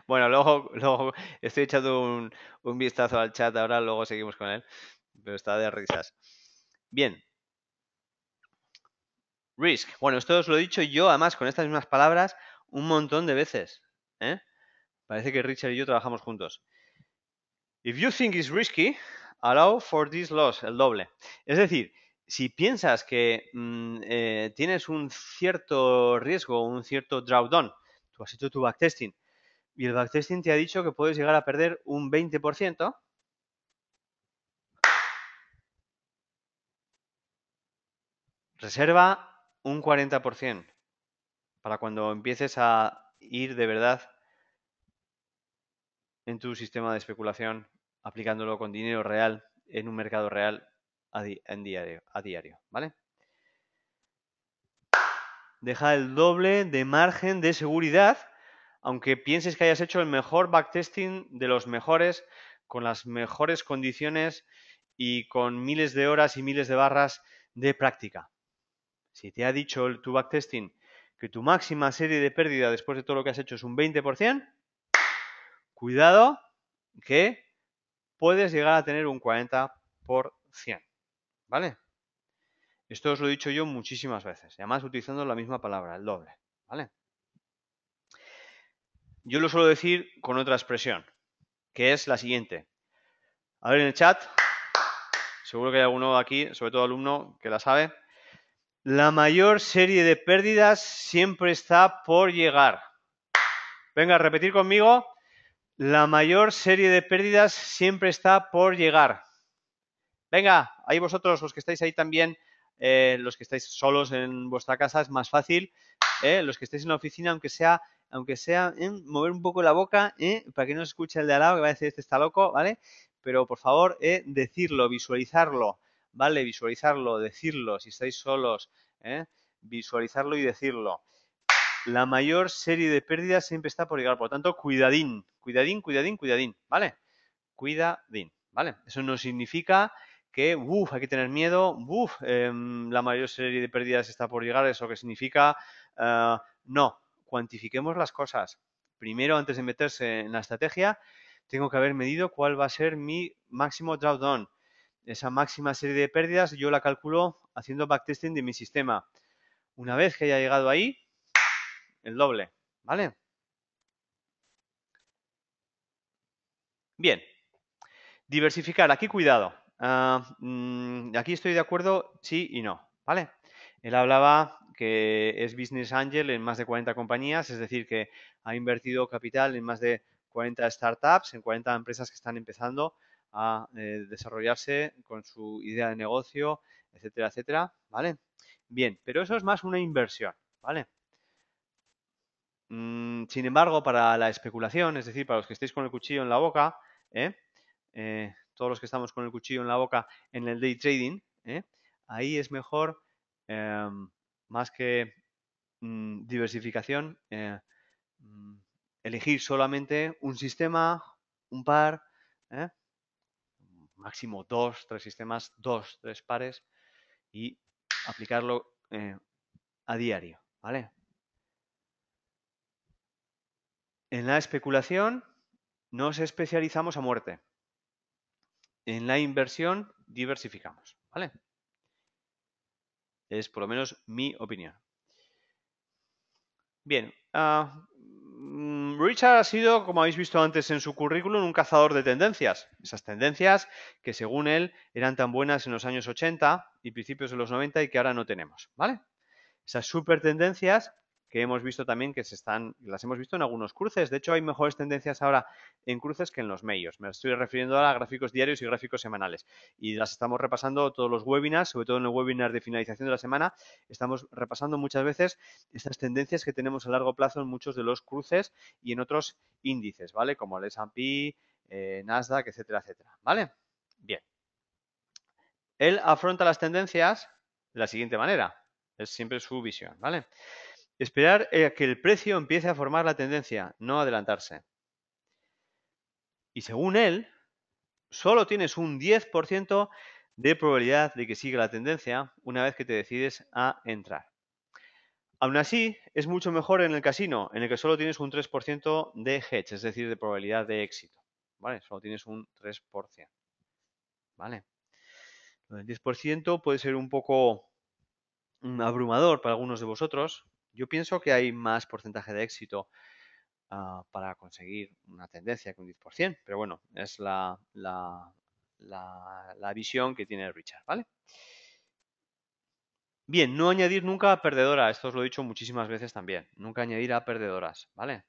bueno, luego, estoy echando un vistazo al chat ahora, luego seguimos con él, pero está de risas. Bien, Risk. Bueno, esto os lo he dicho yo, además, con estas mismas palabras, un montón de veces. ¿eh? Parece que Richard y yo trabajamos juntos. If you think it's risky, allow for this loss, el doble. Es decir, si piensas que mm, eh, tienes un cierto riesgo, un cierto drawdown, tú has hecho tu backtesting y el backtesting te ha dicho que puedes llegar a perder un 20%, reserva un 40%, para cuando empieces a ir de verdad en tu sistema de especulación, aplicándolo con dinero real en un mercado real a, diario, a diario, ¿vale? Deja el doble de margen de seguridad, aunque pienses que hayas hecho el mejor backtesting de los mejores, con las mejores condiciones y con miles de horas y miles de barras de práctica. Si te ha dicho el, tu backtesting que tu máxima serie de pérdida después de todo lo que has hecho es un 20%, cuidado que puedes llegar a tener un 40%. ¿Vale? Esto os lo he dicho yo muchísimas veces, además utilizando la misma palabra, el doble. ¿Vale? Yo lo suelo decir con otra expresión, que es la siguiente. A ver en el chat, seguro que hay alguno aquí, sobre todo alumno, que la sabe. La mayor serie de pérdidas siempre está por llegar. Venga, repetir conmigo. La mayor serie de pérdidas siempre está por llegar. Venga, ahí vosotros, los que estáis ahí también, eh, los que estáis solos en vuestra casa es más fácil. Eh, los que estáis en la oficina, aunque sea, aunque sea eh, mover un poco la boca, para que no se escuche el de al lado que va a decir este está loco, ¿vale? Pero por favor, decirlo, visualizarlo. ¿vale? Visualizarlo, decirlo, si estáis solos, ¿eh? visualizarlo y decirlo. La mayor serie de pérdidas siempre está por llegar, por lo tanto, cuidadín, cuidadín, cuidadín, cuidadín, ¿vale? Cuidadín, ¿vale? Eso no significa que, uff, hay que tener miedo, uff, em, la mayor serie de pérdidas está por llegar, eso que significa, eh, no, cuantifiquemos las cosas. Primero, antes de meterse en la estrategia, tengo que haber medido cuál va a ser mi máximo drawdown, esa máxima serie de pérdidas yo la calculo haciendo backtesting de mi sistema. Una vez que haya llegado ahí, el doble, ¿vale? Bien, diversificar, aquí cuidado. Ah, mm, aquí estoy de acuerdo, sí y no, ¿vale? Él hablaba que es business angel en más de 40 compañías, es decir, que ha invertido capital en más de 40 startups, en 40 empresas que están empezando a eh, desarrollarse con su idea de negocio, etcétera, etcétera, ¿vale? Bien, pero eso es más una inversión, ¿vale? Mm, sin embargo, para la especulación, es decir, para los que estéis con el cuchillo en la boca, ¿eh? Eh, todos los que estamos con el cuchillo en la boca en el day trading, ahí es mejor, em, más que mm, diversificación, mm, elegir solamente un sistema, un par, ¿eh? máximo dos, tres sistemas, dos, tres pares y aplicarlo eh, a diario, ¿vale? En la especulación nos especializamos a muerte. En la inversión diversificamos, ¿vale? Es por lo menos mi opinión. Bien, ah, Richard ha sido, como habéis visto antes en su currículum, un cazador de tendencias. Esas tendencias que según él eran tan buenas en los años 80 y principios de los 90 y que ahora no tenemos, ¿vale? Esas super tendencias que hemos visto también que se están, las hemos visto en algunos cruces. De hecho, hay mejores tendencias ahora en cruces que en los medios. Me estoy refiriendo ahora a gráficos diarios y gráficos semanales. Y las estamos repasando todos los webinars, sobre todo en el webinar de finalización de la semana. Estamos repasando muchas veces estas tendencias que tenemos a largo plazo en muchos de los cruces y en otros índices, ¿vale? Como el S&P, eh, Nasdaq, etcétera, etcétera, ¿vale? Bien. Él afronta las tendencias de la siguiente manera. Es siempre su visión, ¿vale? Esperar eh, a que el precio empiece a formar la tendencia, no adelantarse. Y según él, solo tienes un 10% de probabilidad de que siga la tendencia una vez que te decides a entrar. Aún así, es mucho mejor en el casino, en el que solo tienes un 3% de hedge, es decir, de probabilidad de éxito. Solo tienes un 3%. ¿Vale? El 10% puede ser un poco mm, abrumador para algunos de vosotros, yo pienso que hay más porcentaje de éxito ah, para conseguir una tendencia que un 10%, pero bueno, es la, visión que tiene Richard, ¿vale? Bien, no añadir nunca a perdedora, esto os lo he dicho muchísimas veces también, nunca añadir a perdedoras, ¿vale?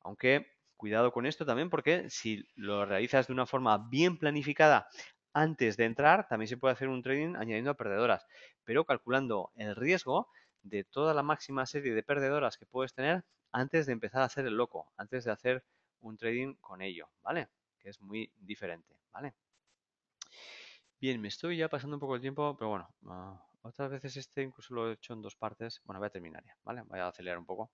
Aunque cuidado con esto también porque si lo realizas de una forma bien planificada antes de entrar, también se puede hacer un trading añadiendo a perdedoras, pero calculando el riesgo de toda la máxima serie de perdedoras que puedes tener antes de empezar a hacer el loco, antes de hacer un trading con ello, ¿vale? Que es muy diferente, ¿vale? Bien, me estoy ya pasando un poco el tiempo, pero bueno, ah, otras veces este incluso lo he hecho en dos partes. Bueno, voy a terminar ya, ¿vale? Voy a acelerar un poco.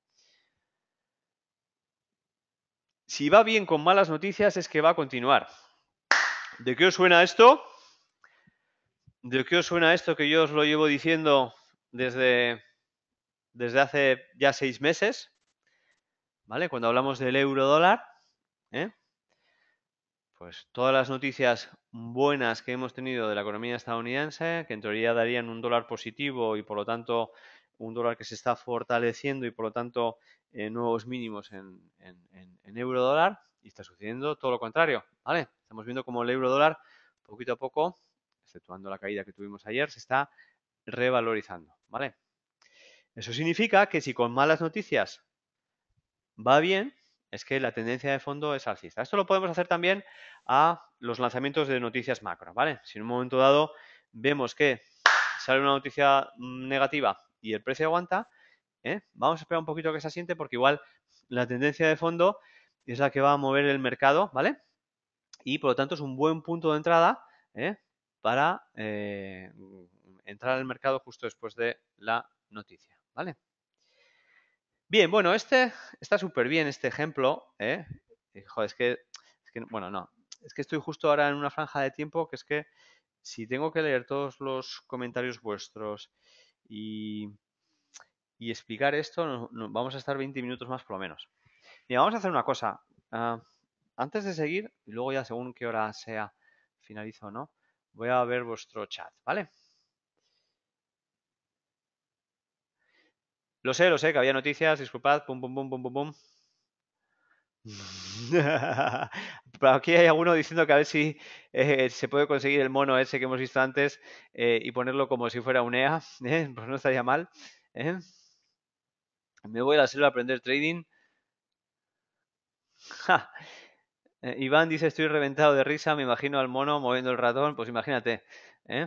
Si va bien con malas noticias es que va a continuar. ¿De qué os suena esto? ¿De qué os suena esto que yo os lo llevo diciendo desde desde hace ya seis meses, ¿vale? Cuando hablamos del euro dólar, ¿eh? pues todas las noticias buenas que hemos tenido de la economía estadounidense, que en teoría darían un dólar positivo y por lo tanto un dólar que se está fortaleciendo y por lo tanto eh, nuevos mínimos en, euro dólar, y está sucediendo todo lo contrario, ¿vale? Estamos viendo como el euro dólar poquito a poco, exceptuando la caída que tuvimos ayer, se está revalorizando, ¿vale? Eso significa que si con malas noticias va bien, es que la tendencia de fondo es alcista. Esto lo podemos hacer también a los lanzamientos de noticias macro, ¿vale? Si en un momento dado vemos que sale una noticia mm, negativa y el precio aguanta, ¿eh? vamos a esperar un poquito a que se asiente porque igual la tendencia de fondo es la que va a mover el mercado, ¿vale? Y por lo tanto es un buen punto de entrada ¿eh? para eh, entrar al mercado justo después de la noticia. ¿vale? Bien, bueno, este está súper bien este ejemplo, ¿eh? eh joder, es que, bueno, no, es que estoy justo ahora en una franja de tiempo que es que si tengo que leer todos los comentarios vuestros y, explicar esto, vamos a estar 20 minutos más por lo menos. y vamos a hacer una cosa. Ah, antes de seguir, y luego ya según qué hora sea, finalizo o no, voy a ver vuestro chat, ¿vale? Lo sé, lo sé, que había noticias, disculpad, pum, pum, pum, pum, pum, pum. [LAUGHS] Pero aquí hay alguno diciendo que a ver si eh, se puede conseguir el mono ese que hemos visto antes eh, y ponerlo como si fuera un EA, [LAUGHS] ¿eh? pues no estaría mal. Me voy a la selva a aprender trading. Iván dice, estoy reventado de risa, me imagino al mono moviendo el ratón, pues imagínate. ¿eh?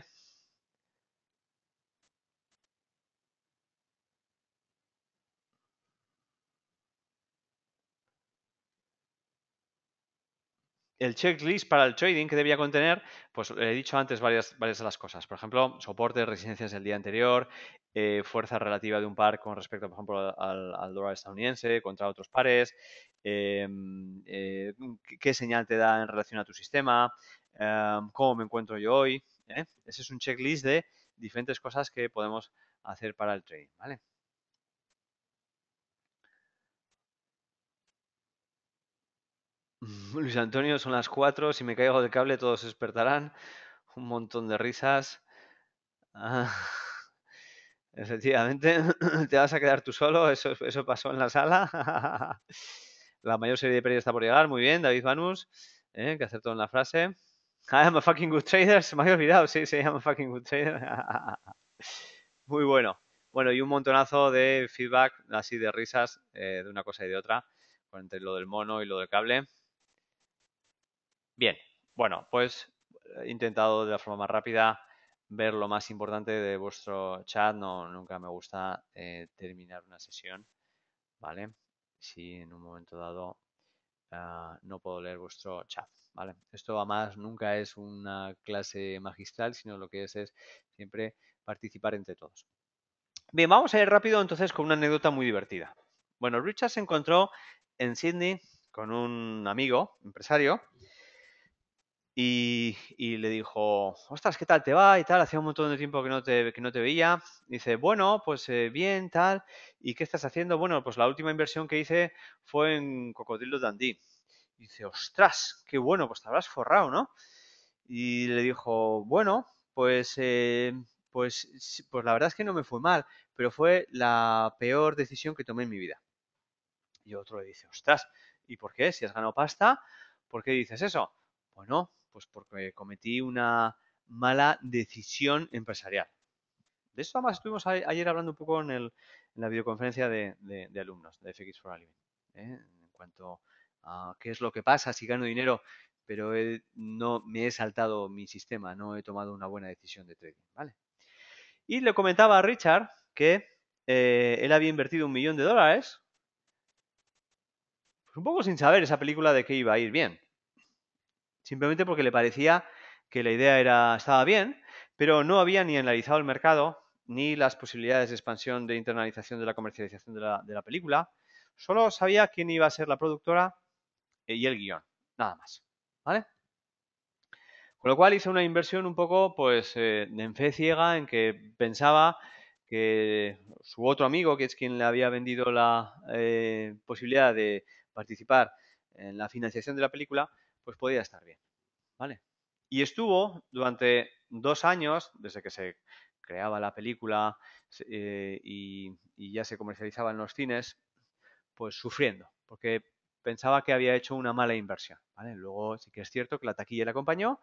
el checklist para el trading que debía contener, pues he dicho antes varias, de las cosas. Por ejemplo, soporte, resistencias del día anterior, eh, fuerza relativa de un par con respecto, por ejemplo, al, dólar estadounidense contra otros pares, em, eh, qué señal te da en relación a tu sistema, em, cómo me encuentro yo hoy. ¿eh? Ese es un checklist de diferentes cosas que podemos hacer para el trading, ¿vale? [LAUGHS] Luis Antonio, son las 4, si me caigo del cable todos se despertarán. Un montón de risas. Ah, [LAUGHS] efectivamente, [CLEARS THROAT] te vas a quedar tú solo, eso, eso pasó en la sala. [LAUGHS] la mayor serie de pérdidas está por llegar, muy bien, David Vanus, eh, que acertó en la frase. Ah, I am a fucking good trader, me había olvidado, sí, se llama fucking good trader. muy bueno. Bueno, y un montonazo de feedback, así de risas, eh, de una cosa y de otra, entre lo del mono y lo del cable. Bien, bueno, pues eh, he intentado de la forma más rápida ver lo más importante de vuestro chat. No, nunca me gusta eh, terminar una sesión, ¿vale? Si en un momento dado ah, no puedo leer vuestro chat, ¿vale? Esto además nunca es una clase magistral, sino lo que es es siempre participar entre todos. Bien, vamos a ir rápido entonces con una anécdota muy divertida. Bueno, Richard se encontró en Sydney con un amigo, empresario, y, le dijo, ostras, ¿qué tal te va? Y tal, hacía un montón de tiempo que no te, que no te veía. dice, bueno, pues eh, bien, tal. ¿Y qué estás haciendo? Bueno, pues la última inversión que hice fue en Cocodrilo Dandí. Y dice, ostras, qué bueno, pues te habrás forrado, ¿no? Y le dijo, bueno, pues, eh, pues, pues la verdad es que no me fue mal, pero fue la peor decisión que tomé en mi vida. Y otro le dice, ostras, ¿y por qué? Si has ganado pasta, ¿por qué dices eso? Bueno, pues porque cometí una mala decisión empresarial. De esto además estuvimos ayer hablando un poco en, la videoconferencia de, alumnos de FX for a ¿eh? en cuanto a qué es lo que pasa si gano dinero, pero no me he saltado mi sistema, no he tomado una buena decisión de trading. ¿vale? Y le comentaba a Richard que eh, él había invertido un millón de dólares, pues, un poco sin saber esa película de que iba a ir bien simplemente porque le parecía que la idea era, estaba bien, pero no había ni analizado el mercado ni las posibilidades de expansión, de internalización de la comercialización de la, película. Solo sabía quién iba a ser la productora y el guión, nada más. ¿Vale? Con lo cual hice una inversión un poco, pues, eh, en fe ciega, en que pensaba que su otro amigo, que es quien le había vendido la eh, posibilidad de participar en la financiación de la película, pues podía estar bien. ¿Vale? Y estuvo durante dos años, desde que se creaba la película eh, y, ya se comercializaba en los cines, pues sufriendo, porque pensaba que había hecho una mala inversión. ¿vale? Luego sí que es cierto que la taquilla le acompañó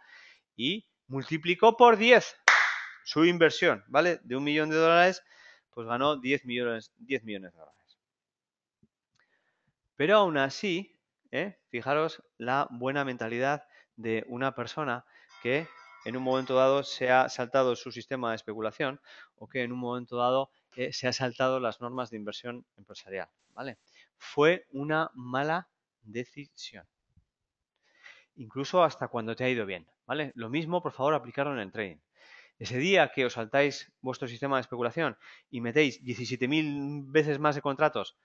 y multiplicó por 10 su inversión, ¿vale? De un millón de dólares, pues ganó 10 millones, 10 millones de dólares. Pero aún así, ¿eh? Fijaros la buena mentalidad de una persona que en un momento dado se ha saltado su sistema de especulación o que en un momento dado eh, se ha saltado las normas de inversión empresarial. Fue una mala decisión. Incluso hasta cuando te ha ido bien. ¿vale? Lo mismo, por favor, aplicarlo en el trading. Ese día que os saltáis vuestro sistema de especulación y metéis 17.000 veces más de contratos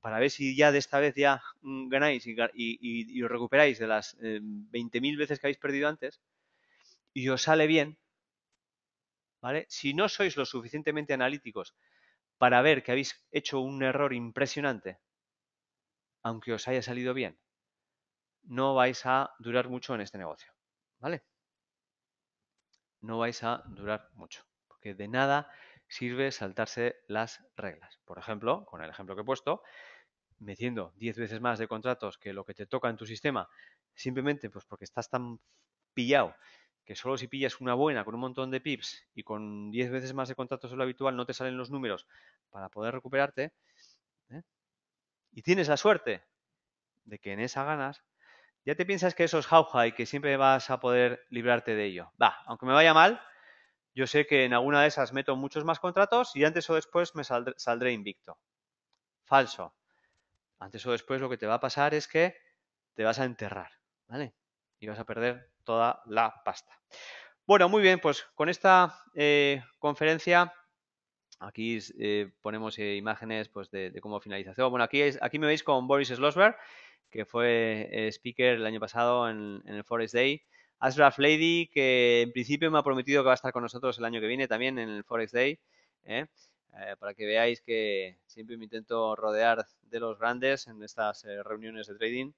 para ver si ya de esta vez ya mm, ganáis y, os recuperáis de las 20.000 em, veces que habéis perdido antes y os sale bien, ¿vale? Si no sois lo suficientemente analíticos para ver que habéis hecho un error impresionante, aunque os haya salido bien, no vais a durar mucho en este negocio, ¿vale? No vais a durar mucho, porque de nada sirve saltarse las reglas. Por ejemplo, con el ejemplo que he puesto, metiendo 10 veces más de contratos que lo que te toca en tu sistema, simplemente pues porque estás tan pillado que solo si pillas una buena con un montón de pips y con 10 veces más de contratos de lo habitual no te salen los números para poder recuperarte, ¿eh? y tienes la suerte de que en esa ganas, ya te piensas que eso es jauja y que siempre vas a poder librarte de ello. Va, aunque me vaya mal, yo sé que en alguna de esas meto muchos más contratos y antes o después me saldré, invicto. Falso. Antes o después lo que te va a pasar es que te vas a enterrar, ¿vale? Y vas a perder toda la pasta. Bueno, muy bien, pues con esta eh, conferencia Aquí eh, ponemos eh, imágenes pues, de, cómo finalización. Bueno, aquí, aquí me veis con Boris Slosberg, que fue speaker el año pasado en el Forest Day. Ashraf Lady, que en principio me ha prometido que va a estar con nosotros el año que viene también en el Forex Day, ¿eh? Eh, para que veáis que siempre me intento rodear de los grandes en estas eh, reuniones de trading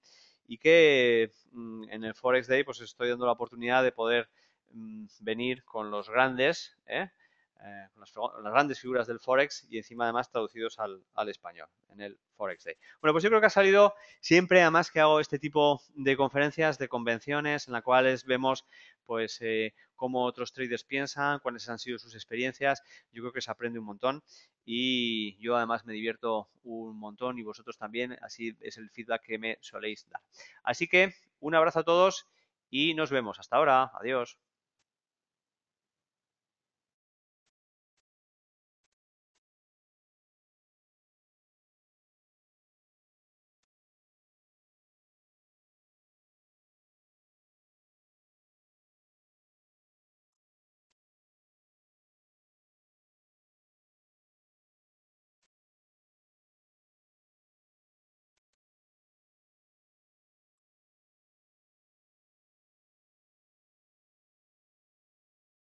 y que mm, en el Forex Day pues estoy dando la oportunidad de poder mm, venir con los grandes, ¿eh? Eh, con las, grandes figuras del Forex y encima además traducidos al, español en el Forex Day. Bueno, pues yo creo que ha salido siempre, además que hago este tipo de conferencias, de convenciones en las cuales vemos pues eh, cómo otros traders piensan, cuáles han sido sus experiencias, yo creo que se aprende un montón y yo además me divierto un montón y vosotros también, así es el feedback que me soléis dar. Así que un abrazo a todos y nos vemos. Hasta ahora. Adiós.